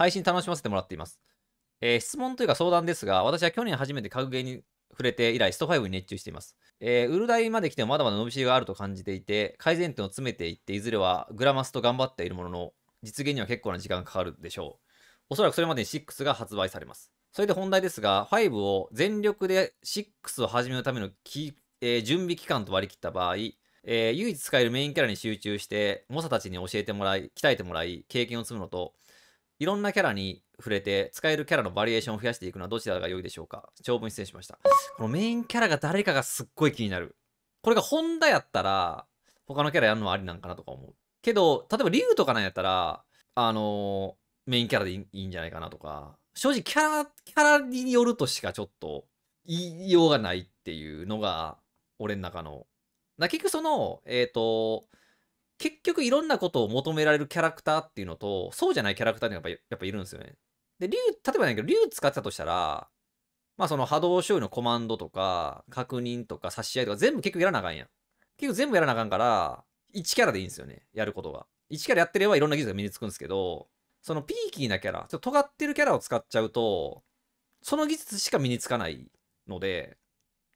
配信楽しませてもらっています。えー、質問というか相談ですが、私は去年初めて格ゲーに触れて以来、スト5に熱中しています。えー、ウルダイまで来てもまだまだ伸びしろがあると感じていて、改善点を詰めていって、いずれはグラマスと頑張っているものの、実現には結構な時間がかかるでしょう。おそらくそれまでに6が発売されます。それで本題ですが、5を全力で6を始めるためのき、えー、準備期間と割り切った場合、えー、唯一使えるメインキャラに集中して、猛者たちに教えてもらい、鍛えてもらい、経験を積むのと、いろんなキャラに触れて使えるキャラのバリエーションを増やしていくのはどちらが良いでしょうか長文失礼しました。このメインキャラが誰かがすっごい気になる。これがホンダやったら、他のキャラやるのはありなんかなとか思う。けど、例えばリュウとかなんやったら、あのー、メインキャラでいいんじゃないかなとか、正直キャラ、キャラによるとしかちょっと言いようがないっていうのが、俺の中の。な結局その、えっ、ー、と、結局いろんなことを求められるキャラクターっていうのと、そうじゃないキャラクターってやっぱやっぱいるんですよね。で、竜、例えばだけど、竜使ってたとしたら、まあその波動処理のコマンドとか、確認とか差し合いとか全部結局やらなあかんやん。結局全部やらなあかんから、1キャラでいいんですよね。やることが。1キャラやってればいろんな技術が身につくんですけど、そのピーキーなキャラ、ちょっと尖ってるキャラを使っちゃうと、その技術しか身につかないので、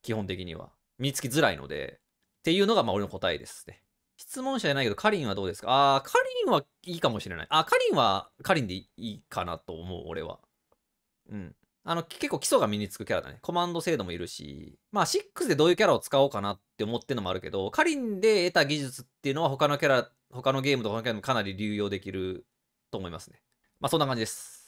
基本的には。身につきづらいので、っていうのがまあ俺の答えですね。質問者じゃないけど、かりんはどうですかああ、カリンはいいかもしれない。あ、かりんは、かりんでいいかなと思う、俺は。うん。あの、結構基礎が身につくキャラだね。コマンド制度もいるし、まあ、6でどういうキャラを使おうかなって思ってるのもあるけど、かりんで得た技術っていうのは他のキャラ、他のゲームと他のキャラもかなり流用できると思いますね。まあ、そんな感じです。